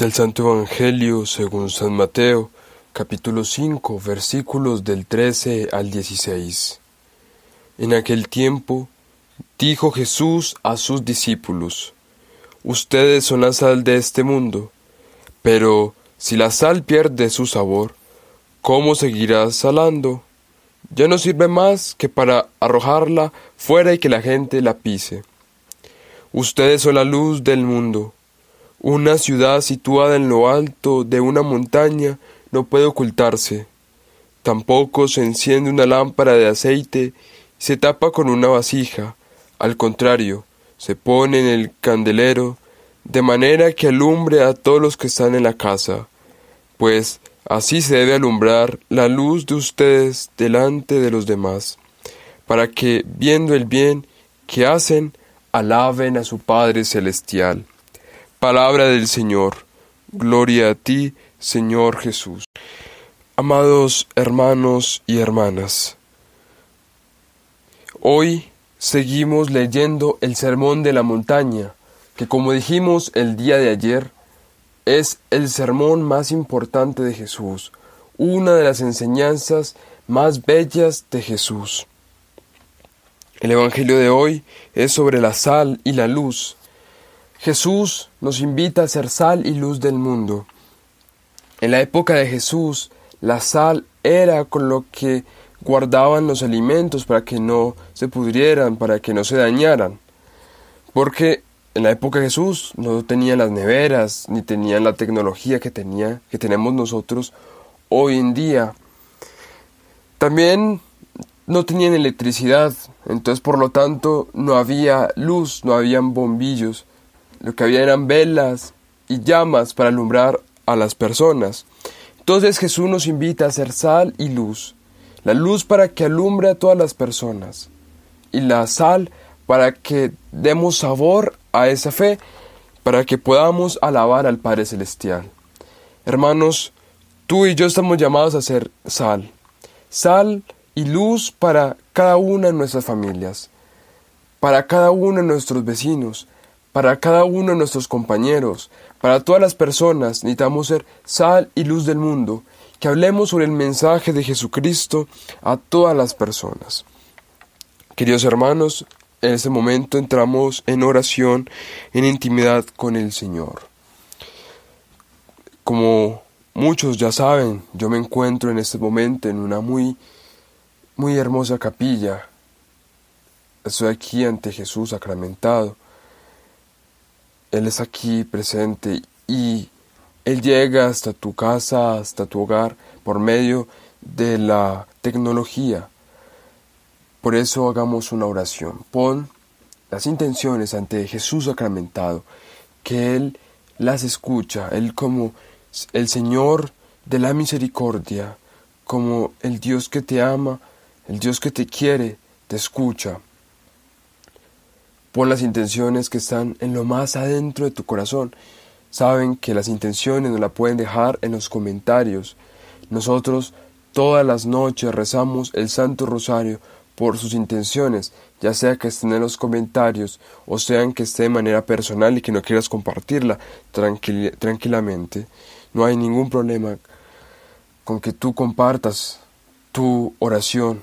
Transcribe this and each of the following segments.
Del Santo Evangelio según San Mateo, capítulo 5, versículos del 13 al 16. En aquel tiempo, dijo Jesús a sus discípulos, Ustedes son la sal de este mundo, pero si la sal pierde su sabor, ¿cómo seguirá salando? Ya no sirve más que para arrojarla fuera y que la gente la pise. Ustedes son la luz del mundo. Una ciudad situada en lo alto de una montaña no puede ocultarse. Tampoco se enciende una lámpara de aceite y se tapa con una vasija. Al contrario, se pone en el candelero de manera que alumbre a todos los que están en la casa, pues así se debe alumbrar la luz de ustedes delante de los demás, para que, viendo el bien que hacen, alaben a su Padre Celestial. Palabra del Señor. Gloria a ti, Señor Jesús. Amados hermanos y hermanas, hoy seguimos leyendo el Sermón de la Montaña, que como dijimos el día de ayer, es el sermón más importante de Jesús, una de las enseñanzas más bellas de Jesús. El Evangelio de hoy es sobre la sal y la luz, Jesús nos invita a ser sal y luz del mundo. En la época de Jesús, la sal era con lo que guardaban los alimentos para que no se pudrieran, para que no se dañaran. Porque en la época de Jesús no tenían las neveras, ni tenían la tecnología que, tenía, que tenemos nosotros hoy en día. También no tenían electricidad, entonces por lo tanto no había luz, no habían bombillos. Lo que había eran velas y llamas para alumbrar a las personas. Entonces Jesús nos invita a ser sal y luz, la luz para que alumbre a todas las personas y la sal para que demos sabor a esa fe, para que podamos alabar al Padre Celestial. Hermanos, tú y yo estamos llamados a ser sal, sal y luz para cada una de nuestras familias, para cada uno de nuestros vecinos, para cada uno de nuestros compañeros, para todas las personas, necesitamos ser sal y luz del mundo, que hablemos sobre el mensaje de Jesucristo a todas las personas. Queridos hermanos, en este momento entramos en oración, en intimidad con el Señor. Como muchos ya saben, yo me encuentro en este momento en una muy muy hermosa capilla. Estoy aquí ante Jesús sacramentado él es aquí presente y Él llega hasta tu casa, hasta tu hogar, por medio de la tecnología. Por eso hagamos una oración. Pon las intenciones ante Jesús sacramentado, que Él las escucha, Él como el Señor de la misericordia, como el Dios que te ama, el Dios que te quiere, te escucha por las intenciones que están en lo más adentro de tu corazón. Saben que las intenciones no las pueden dejar en los comentarios. Nosotros todas las noches rezamos el Santo Rosario por sus intenciones, ya sea que estén en los comentarios o sean que esté de manera personal y que no quieras compartirla tranquilamente. No hay ningún problema con que tú compartas tu oración.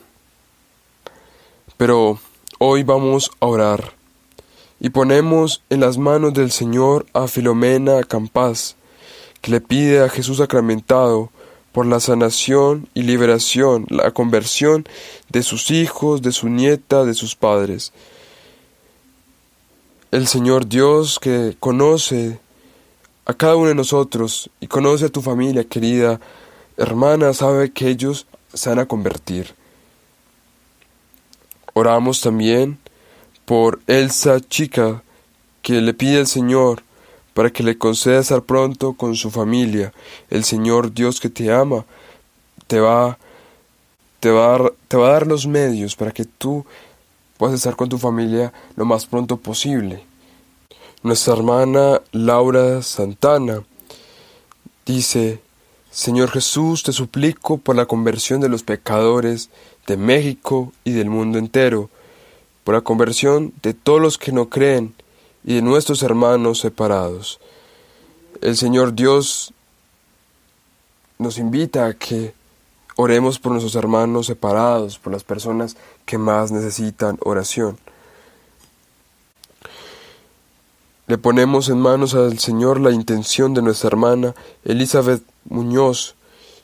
Pero hoy vamos a orar y ponemos en las manos del Señor a Filomena Campás, que le pide a Jesús sacramentado por la sanación y liberación, la conversión de sus hijos, de su nieta, de sus padres. El Señor Dios que conoce a cada uno de nosotros y conoce a tu familia querida, hermana, sabe que ellos se van a convertir. Oramos también por Elsa Chica, que le pide al Señor para que le conceda estar pronto con su familia. El Señor Dios que te ama te va, te va, te va a dar los medios para que tú puedas estar con tu familia lo más pronto posible. Nuestra hermana Laura Santana dice, Señor Jesús, te suplico por la conversión de los pecadores de México y del mundo entero, por la conversión de todos los que no creen y de nuestros hermanos separados. El Señor Dios nos invita a que oremos por nuestros hermanos separados, por las personas que más necesitan oración. Le ponemos en manos al Señor la intención de nuestra hermana Elizabeth Muñoz,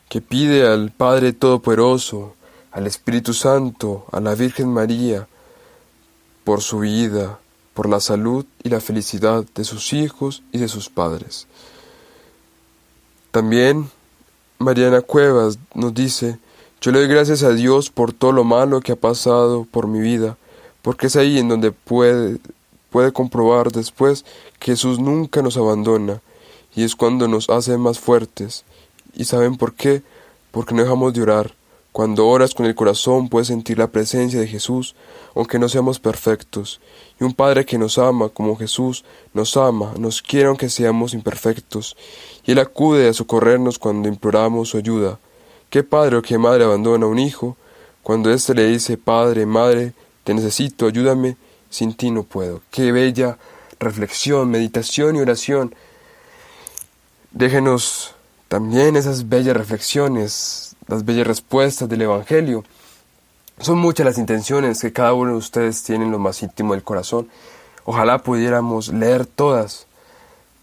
que pide al Padre Todopoderoso, al Espíritu Santo, a la Virgen María, por su vida, por la salud y la felicidad de sus hijos y de sus padres. También Mariana Cuevas nos dice, yo le doy gracias a Dios por todo lo malo que ha pasado por mi vida, porque es ahí en donde puede, puede comprobar después que Jesús nunca nos abandona, y es cuando nos hace más fuertes. ¿Y saben por qué? Porque no dejamos de orar, cuando oras con el corazón puedes sentir la presencia de Jesús, aunque no seamos perfectos, y un Padre que nos ama como Jesús nos ama, nos quiere aunque seamos imperfectos, y Él acude a socorrernos cuando imploramos su ayuda. ¿Qué padre o qué madre abandona a un hijo cuando éste le dice Padre, Madre, te necesito, ayúdame, sin ti no puedo? Qué bella reflexión, meditación y oración. Déjenos también esas bellas reflexiones, las bellas respuestas del Evangelio. Son muchas las intenciones que cada uno de ustedes tiene en lo más íntimo del corazón. Ojalá pudiéramos leer todas,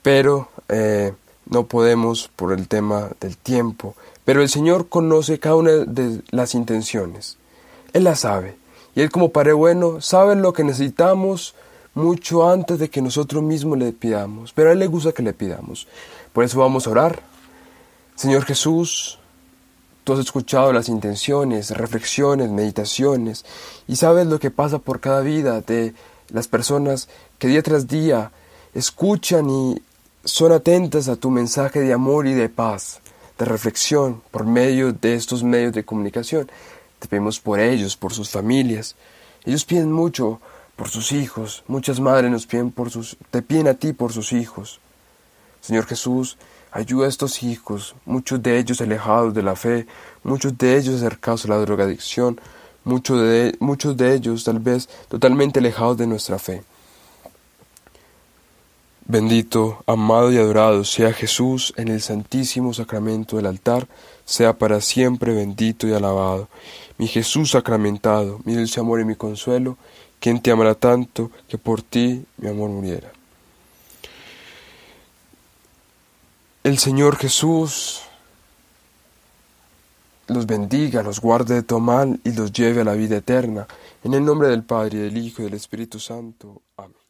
pero eh, no podemos por el tema del tiempo. Pero el Señor conoce cada una de las intenciones. Él las sabe. Y Él como Padre bueno sabe lo que necesitamos mucho antes de que nosotros mismos le pidamos. Pero a Él le gusta que le pidamos. Por eso vamos a orar Señor Jesús, tú has escuchado las intenciones, reflexiones, meditaciones y sabes lo que pasa por cada vida de las personas que día tras día escuchan y son atentas a tu mensaje de amor y de paz, de reflexión por medio de estos medios de comunicación. Te pedimos por ellos, por sus familias. Ellos piden mucho por sus hijos. Muchas madres nos por sus, te piden a ti por sus hijos. Señor Jesús, Ayuda a estos hijos, muchos de ellos alejados de la fe, muchos de ellos acercados a la drogadicción, muchos de, muchos de ellos tal vez totalmente alejados de nuestra fe. Bendito, amado y adorado sea Jesús en el santísimo sacramento del altar, sea para siempre bendito y alabado. Mi Jesús sacramentado, mi dulce amor y mi consuelo, quien te amará tanto que por ti mi amor muriera. El Señor Jesús los bendiga, los guarde de todo mal y los lleve a la vida eterna. En el nombre del Padre, del Hijo y del Espíritu Santo. Amén.